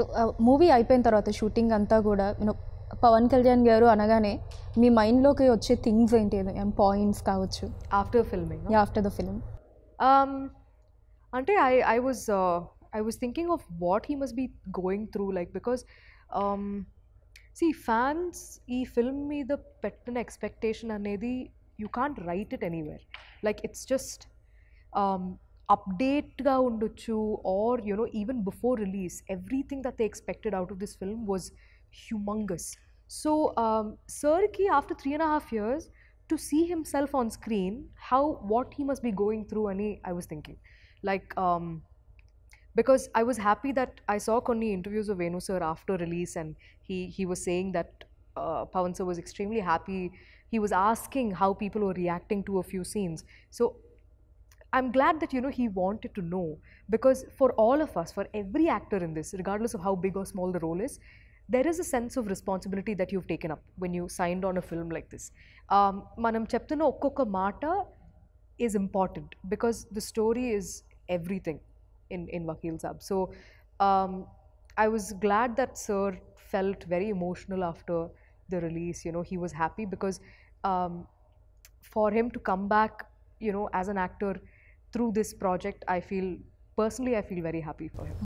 So movie అయిపోయిన తర్వాత shooting అంతా కూడా నేను పవన్ కళ్యాణ్ గారు అనగానే మీ మైండ్లోకి వచ్చే థింగ్స్ ఏంటి పాయింట్స్ కావచ్చు after filming after the film అంటే I I was I was thinking of what he must be going through like because సి ఫ్యాన్స్ ఈ ఫిల్మ్ మీద పెట్టిన ఎక్స్పెక్టేషన్ అనేది you can't write it anywhere like it's just updateగా ఉండొచ్చు or you know even before release everything that they expected out of this film was humongous so సర్కి after three and half years to see himself on screen how what he must be going through అని I was thinking like because I was happy that I saw Konni interviews of Venu sir after release, and he he was saying that uh, was extremely happy. He was asking how people were reacting to a few scenes. So I'm glad that you know he wanted to know because for all of us, for every actor in this, regardless of how big or small the role is, there is a sense of responsibility that you've taken up when you signed on a film like this. Um, Manam చెప్తున్న ఒక్కొక్క Mata is important because the story is everything in in Wakil Sab. So um, I was glad that Sir felt very emotional after the release. You know, he was happy because um, for him to come back, you know, as an actor through this project, I feel personally, I feel very happy for him.